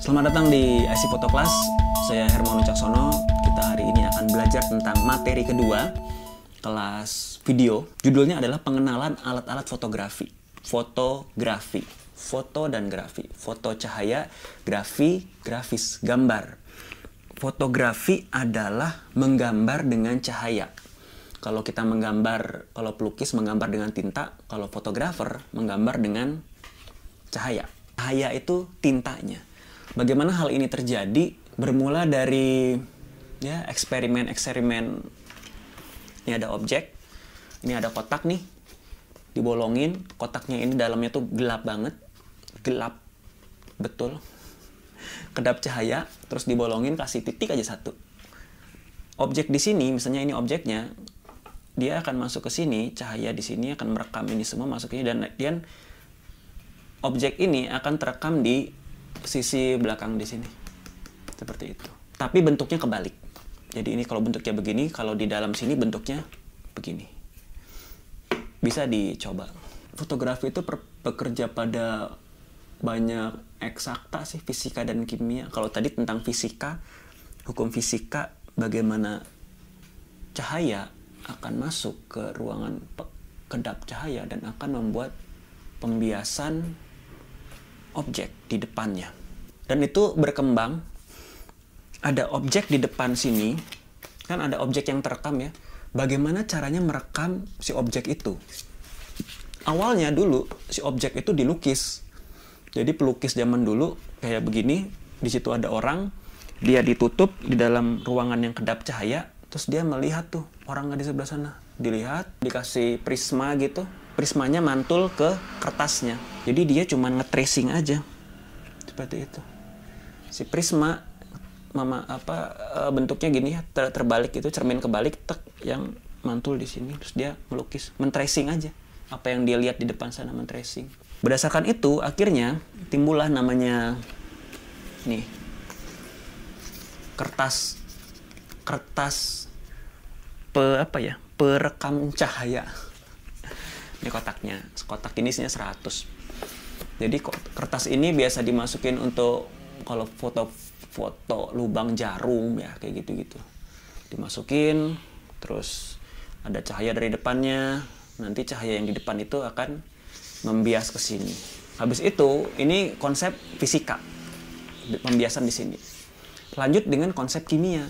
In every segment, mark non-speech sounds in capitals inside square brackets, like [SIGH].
Selamat datang di IC Photo Class. Saya Hermon Caksono. Kita hari ini akan belajar tentang materi kedua kelas video. Judulnya adalah pengenalan alat-alat fotografi. Fotografi, foto dan grafi, foto cahaya, grafi, grafis, gambar. Fotografi adalah menggambar dengan cahaya. Kalau kita menggambar, kalau pelukis menggambar dengan tinta, kalau fotografer menggambar dengan cahaya. Cahaya itu tintanya Bagaimana hal ini terjadi bermula dari ya eksperimen-eksperimen ini ada objek, ini ada kotak nih, dibolongin, kotaknya ini dalamnya tuh gelap banget, gelap betul, kedap cahaya, terus dibolongin kasih titik aja satu. Objek di sini, misalnya ini objeknya, dia akan masuk ke sini, cahaya di sini akan merekam ini semua masuknya dan kemudian objek ini akan terekam di sisi belakang di sini. Seperti itu. Tapi bentuknya kebalik. Jadi ini kalau bentuknya begini, kalau di dalam sini bentuknya begini. Bisa dicoba. Fotografi itu bekerja pada banyak eksakta sih, fisika dan kimia. Kalau tadi tentang fisika, hukum fisika bagaimana cahaya akan masuk ke ruangan kedap cahaya dan akan membuat pembiasan objek di depannya. Dan itu berkembang. Ada objek di depan sini, kan ada objek yang terekam ya. Bagaimana caranya merekam si objek itu? Awalnya dulu si objek itu dilukis. Jadi pelukis zaman dulu kayak begini, di situ ada orang, dia ditutup di dalam ruangan yang kedap cahaya, terus dia melihat tuh orang nggak di sebelah sana. Dilihat, dikasih prisma gitu, prismanya mantul ke kertasnya. Jadi dia cuma ngetracing aja. Seperti itu. Si prisma mama apa eh, bentuknya gini ya terbalik itu cermin kebalik tek yang mantul di sini terus dia melukis mentracing aja apa yang dia lihat di depan sana mentracing berdasarkan itu akhirnya timbullah namanya nih kertas kertas pe apa ya perekam cahaya ini kotaknya kotak ini isinya 100 jadi kertas ini biasa dimasukin untuk kalau foto foto lubang jarum ya kayak gitu-gitu dimasukin terus ada cahaya dari depannya nanti cahaya yang di depan itu akan membias ke sini habis itu ini konsep fisika pembiasan di sini lanjut dengan konsep kimia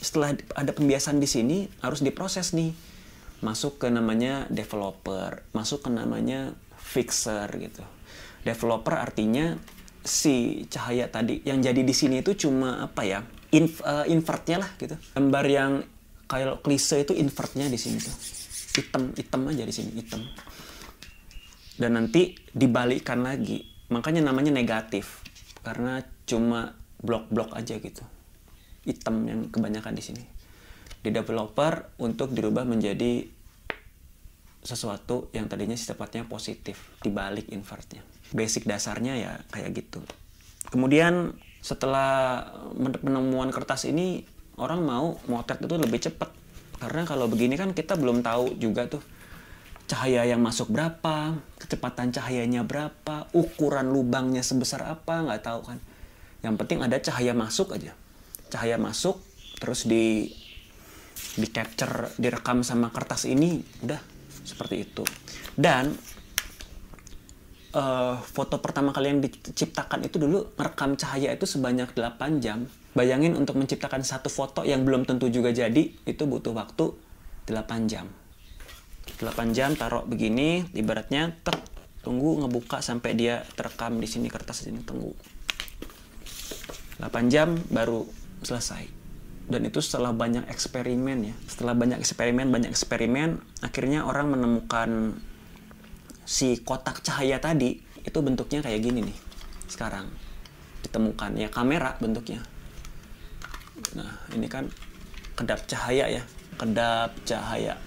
setelah ada pembiasan di sini harus diproses nih masuk ke namanya developer, masuk ke namanya fixer gitu. Developer artinya si cahaya tadi yang jadi di sini itu cuma apa ya? Inf, uh, invertnya lah gitu. Gambar yang kayak klise itu invertnya di sini tuh. Hitam, hitam aja di sini, hitam. Dan nanti dibalikkan lagi. Makanya namanya negatif karena cuma blok-blok aja gitu. Hitam yang kebanyakan di sini di developer untuk dirubah menjadi sesuatu yang tadinya sifatnya positif dibalik invertnya. Basic dasarnya ya kayak gitu. Kemudian setelah penemuan kertas ini orang mau motret itu lebih cepat karena kalau begini kan kita belum tahu juga tuh cahaya yang masuk berapa, kecepatan cahayanya berapa, ukuran lubangnya sebesar apa nggak tahu kan. Yang penting ada cahaya masuk aja. Cahaya masuk terus di di capture direkam sama kertas ini udah seperti itu dan uh, foto pertama kalian diciptakan itu dulu merekam cahaya itu sebanyak 8 jam bayangin untuk menciptakan satu foto yang belum tentu juga jadi itu butuh waktu 8 jam 8 jam taruh begini ibaratnya ter tunggu ngebuka sampai dia terekam di sini kertas ini tunggu 8 jam baru selesai dan itu setelah banyak eksperimen ya setelah banyak eksperimen banyak eksperimen akhirnya orang menemukan si kotak cahaya tadi itu bentuknya kayak gini nih sekarang ditemukan ya kamera bentuknya nah ini kan kedap cahaya ya kedap cahaya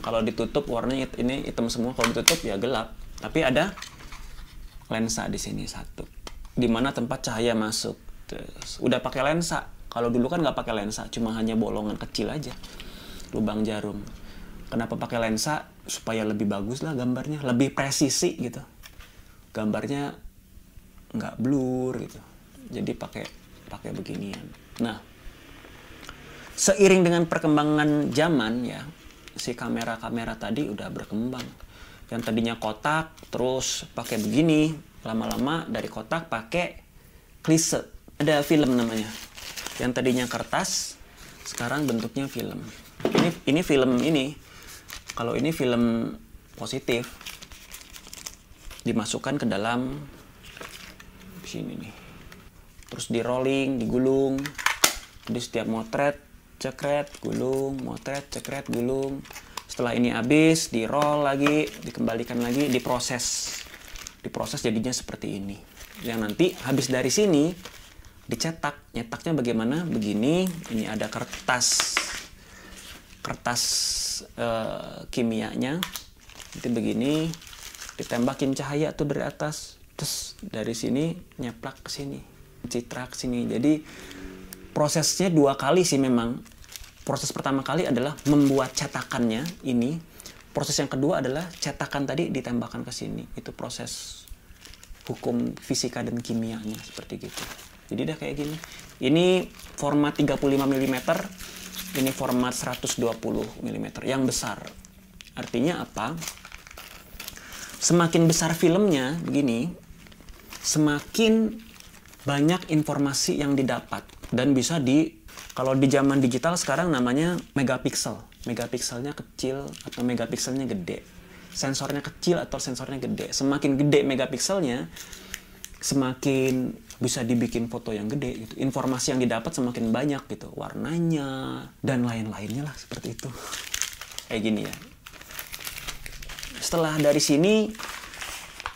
kalau ditutup warnanya ini hitam semua kalau ditutup ya gelap tapi ada lensa di sini satu di mana tempat cahaya masuk terus udah pakai lensa kalau dulu kan nggak pakai lensa, cuma hanya bolongan kecil aja, lubang jarum. Kenapa pakai lensa? Supaya lebih bagus lah gambarnya, lebih presisi gitu. Gambarnya nggak blur gitu. Jadi pakai pakai beginian. Nah, seiring dengan perkembangan zaman ya, si kamera-kamera tadi udah berkembang. Yang tadinya kotak, terus pakai begini, lama-lama dari kotak pakai klise. Ada film namanya, yang tadinya kertas sekarang bentuknya film ini ini film ini kalau ini film positif dimasukkan ke dalam sini nih terus di rolling digulung di setiap motret cekret gulung motret cekret gulung setelah ini habis di roll lagi dikembalikan lagi diproses diproses jadinya seperti ini yang nanti habis dari sini dicetak. Nyetaknya bagaimana? Begini, ini ada kertas kertas e, kimianya. Nanti begini ditembakin cahaya tuh dari atas. Terus dari sini nyeplak ke sini. Citra ke sini. Jadi prosesnya dua kali sih memang. Proses pertama kali adalah membuat cetakannya ini. Proses yang kedua adalah cetakan tadi ditembakkan ke sini. Itu proses hukum fisika dan kimianya seperti gitu jadi udah kayak gini ini format 35 mm ini format 120 mm yang besar artinya apa semakin besar filmnya begini semakin banyak informasi yang didapat dan bisa di kalau di zaman digital sekarang namanya megapiksel megapikselnya kecil atau megapikselnya gede sensornya kecil atau sensornya gede semakin gede megapikselnya semakin bisa dibikin foto yang gede gitu informasi yang didapat semakin banyak gitu warnanya dan lain-lainnya lah seperti itu kayak gini ya setelah dari sini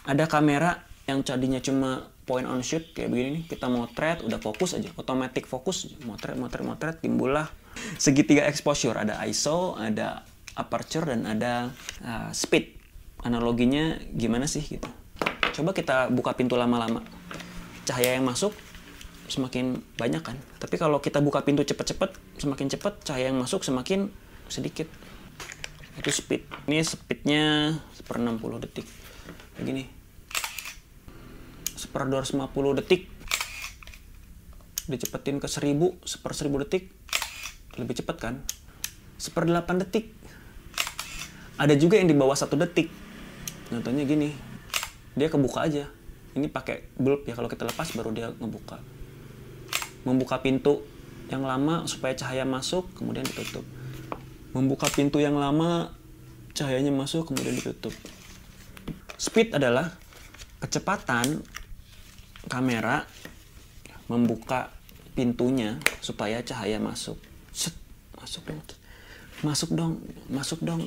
ada kamera yang tadinya cuma point on shoot kayak begini nih kita motret udah fokus aja otomatis fokus motret motret motret timbullah segitiga exposure ada ISO ada aperture dan ada uh, speed analoginya gimana sih gitu coba kita buka pintu lama-lama cahaya yang masuk semakin banyak kan. Tapi kalau kita buka pintu cepet-cepet, semakin cepet cahaya yang masuk semakin sedikit. Itu speed. Ini speednya per 60 detik. Begini. Seper 250 detik. Dicepetin ke 1000, seper 1000 detik. Lebih cepat kan? Seper 8 detik. Ada juga yang di bawah 1 detik. Contohnya gini. Dia kebuka aja ini pakai bulb ya kalau kita lepas baru dia ngebuka membuka pintu yang lama supaya cahaya masuk kemudian ditutup membuka pintu yang lama cahayanya masuk kemudian ditutup speed adalah kecepatan kamera membuka pintunya supaya cahaya masuk Set, masuk dong masuk dong masuk dong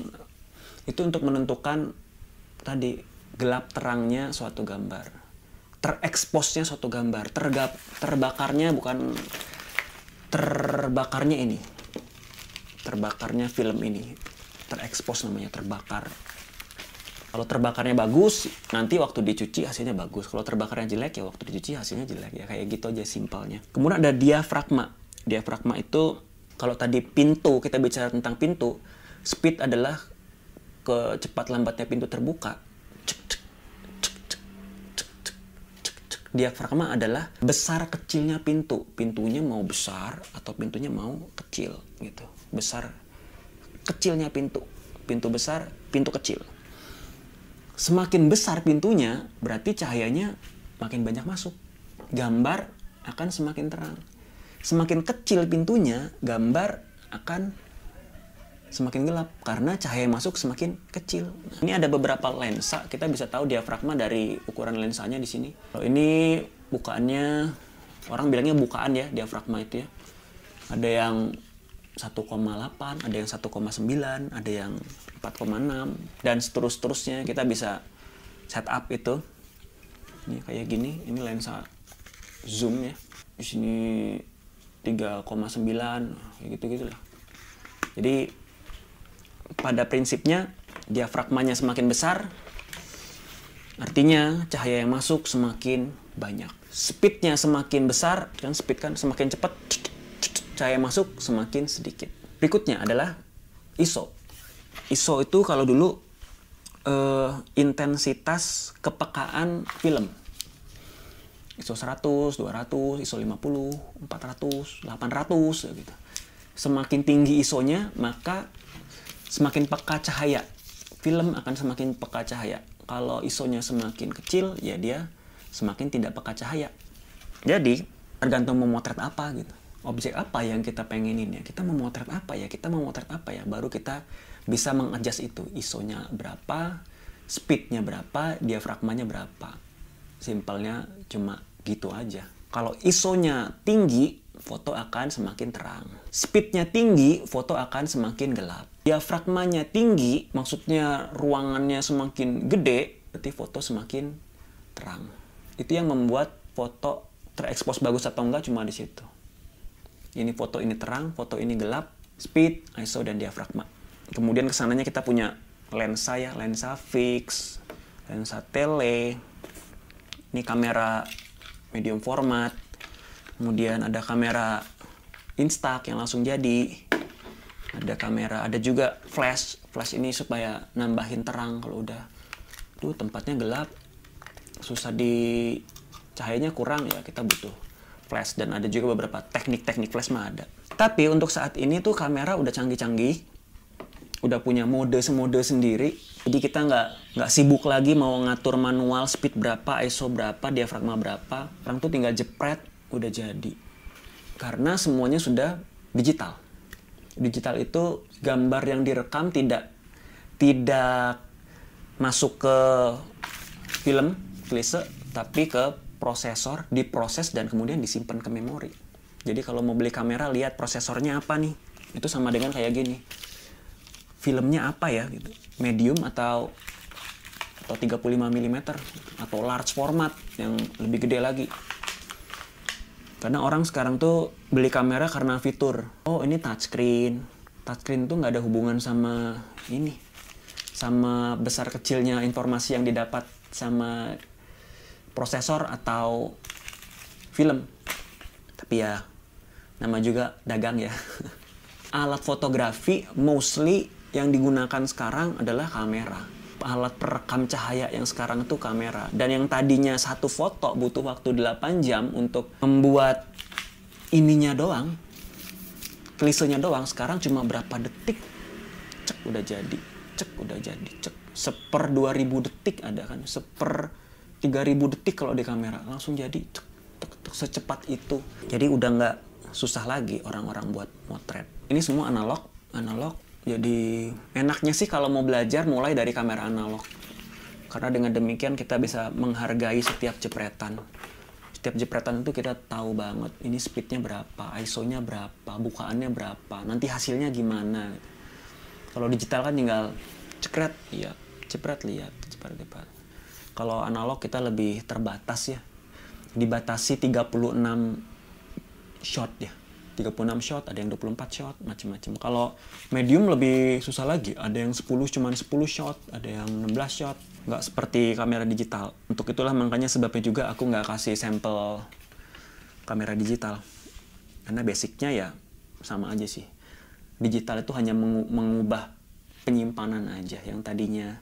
itu untuk menentukan tadi gelap terangnya suatu gambar tereksposnya suatu gambar, tergap, terbakarnya bukan terbakarnya ini, terbakarnya film ini, terekspos namanya terbakar. Kalau terbakarnya bagus, nanti waktu dicuci hasilnya bagus. Kalau terbakarnya jelek ya waktu dicuci hasilnya jelek ya kayak gitu aja simpelnya. Kemudian ada diafragma. Diafragma itu kalau tadi pintu kita bicara tentang pintu, speed adalah kecepat lambatnya pintu terbuka. Cek, cek, diafragma adalah besar kecilnya pintu pintunya mau besar atau pintunya mau kecil gitu besar kecilnya pintu pintu besar pintu kecil semakin besar pintunya berarti cahayanya makin banyak masuk gambar akan semakin terang semakin kecil pintunya gambar akan semakin gelap karena cahaya yang masuk semakin kecil. Ini ada beberapa lensa, kita bisa tahu diafragma dari ukuran lensanya di sini. Ini bukaannya orang bilangnya bukaan ya diafragma itu ya. Ada yang 1,8, ada yang 1,9, ada yang 4,6 dan seterus-terusnya kita bisa setup itu. Ini kayak gini, ini lensa zoom ya. Di sini 3,9 kayak gitu-gitu lah. Jadi pada prinsipnya diafragmanya semakin besar, artinya cahaya yang masuk semakin banyak. Speednya semakin besar, kan speed kan semakin cepat, cahaya masuk semakin sedikit. Berikutnya adalah ISO. ISO itu kalau dulu uh, intensitas kepekaan film. ISO 100, 200, ISO 50, 400, 800 gitu. Semakin tinggi ISO-nya, maka semakin peka cahaya film akan semakin peka cahaya kalau ISO-nya semakin kecil ya dia semakin tidak peka cahaya jadi tergantung memotret apa gitu objek apa yang kita pengenin ya kita memotret apa ya kita memotret apa ya baru kita bisa mengadjust itu ISO-nya berapa speednya berapa diafragmanya berapa simpelnya cuma gitu aja kalau ISO-nya tinggi foto akan semakin terang. Speednya tinggi, foto akan semakin gelap. Diafragmanya tinggi, maksudnya ruangannya semakin gede, berarti foto semakin terang. Itu yang membuat foto terekspos bagus atau enggak cuma di situ. Ini foto ini terang, foto ini gelap, speed, ISO, dan diafragma. Kemudian kesananya kita punya lensa ya, lensa fix, lensa tele, ini kamera medium format, kemudian ada kamera instax yang langsung jadi ada kamera ada juga flash flash ini supaya nambahin terang kalau udah tuh tempatnya gelap susah di cahayanya kurang ya kita butuh flash dan ada juga beberapa teknik-teknik flash mah ada tapi untuk saat ini tuh kamera udah canggih-canggih udah punya mode semode sendiri jadi kita nggak nggak sibuk lagi mau ngatur manual speed berapa ISO berapa diafragma berapa orang tuh tinggal jepret udah jadi karena semuanya sudah digital digital itu gambar yang direkam tidak tidak masuk ke film klise tapi ke prosesor diproses dan kemudian disimpan ke memori jadi kalau mau beli kamera lihat prosesornya apa nih itu sama dengan kayak gini filmnya apa ya gitu medium atau atau 35 mm atau large format yang lebih gede lagi karena orang sekarang tuh beli kamera karena fitur. Oh ini touchscreen. Touchscreen tuh nggak ada hubungan sama ini, sama besar kecilnya informasi yang didapat sama prosesor atau film. Tapi ya nama juga dagang ya. [LAUGHS] Alat fotografi mostly yang digunakan sekarang adalah kamera alat perekam cahaya yang sekarang itu kamera. Dan yang tadinya satu foto butuh waktu 8 jam untuk membuat ininya doang, klisenya doang, sekarang cuma berapa detik, cek udah jadi, cek udah jadi, cek. Seper 2000 detik ada kan, seper 3000 detik kalau di kamera, langsung jadi, cek, cek, cek, secepat itu. Jadi udah nggak susah lagi orang-orang buat motret. Ini semua analog, analog jadi enaknya sih kalau mau belajar mulai dari kamera analog. Karena dengan demikian kita bisa menghargai setiap jepretan. Setiap jepretan itu kita tahu banget ini speednya berapa, ISO-nya berapa, bukaannya berapa, nanti hasilnya gimana. Kalau digital kan tinggal cekret, ya cepret lihat, cepat-cepat. Kalau analog kita lebih terbatas ya. Dibatasi 36 shot ya 36 shot, ada yang 24 shot, macam-macam. Kalau medium lebih susah lagi, ada yang 10 cuman 10 shot, ada yang 16 shot, nggak seperti kamera digital. Untuk itulah makanya sebabnya juga aku nggak kasih sampel kamera digital. Karena basicnya ya sama aja sih. Digital itu hanya mengubah penyimpanan aja yang tadinya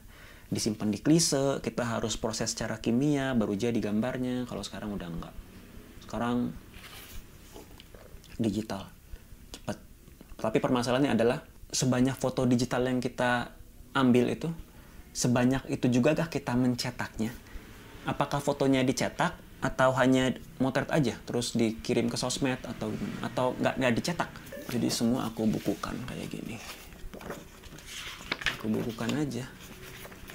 disimpan di klise, kita harus proses secara kimia baru jadi gambarnya. Kalau sekarang udah enggak. Sekarang digital cepat tapi permasalahannya adalah sebanyak foto digital yang kita ambil itu sebanyak itu juga kah kita mencetaknya apakah fotonya dicetak atau hanya motret aja terus dikirim ke sosmed atau atau nggak nggak dicetak jadi semua aku bukukan kayak gini aku bukukan aja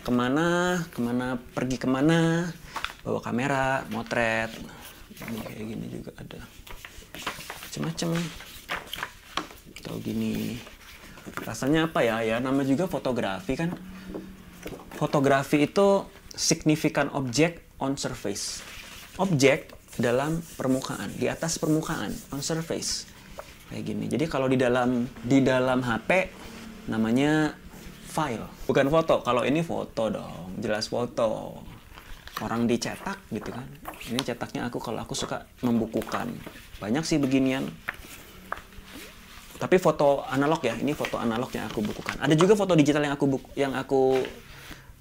kemana kemana pergi kemana bawa kamera motret ini kayak gini juga ada macam-macam atau gini rasanya apa ya ya nama juga fotografi kan fotografi itu signifikan objek on surface objek dalam permukaan di atas permukaan on surface kayak gini jadi kalau di dalam di dalam HP namanya file bukan foto kalau ini foto dong jelas foto orang dicetak gitu kan ini cetaknya aku kalau aku suka membukukan banyak sih beginian tapi foto analog ya ini foto analog yang aku bukukan ada juga foto digital yang aku buku, yang aku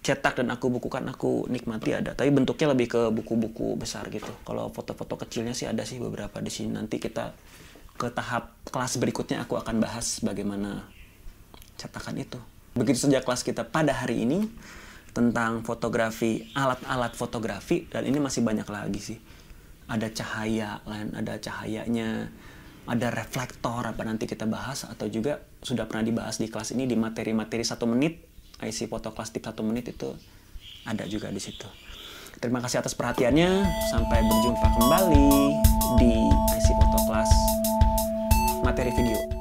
cetak dan aku bukukan aku nikmati ada tapi bentuknya lebih ke buku-buku besar gitu kalau foto-foto kecilnya sih ada sih beberapa di sini nanti kita ke tahap kelas berikutnya aku akan bahas bagaimana cetakan itu begitu saja kelas kita pada hari ini tentang fotografi, alat-alat fotografi dan ini masih banyak lagi sih. Ada cahaya, lain ada cahayanya, ada reflektor apa nanti kita bahas atau juga sudah pernah dibahas di kelas ini di materi-materi satu menit, IC foto kelas tip satu menit itu ada juga di situ. Terima kasih atas perhatiannya. Sampai berjumpa kembali di IC foto kelas materi video.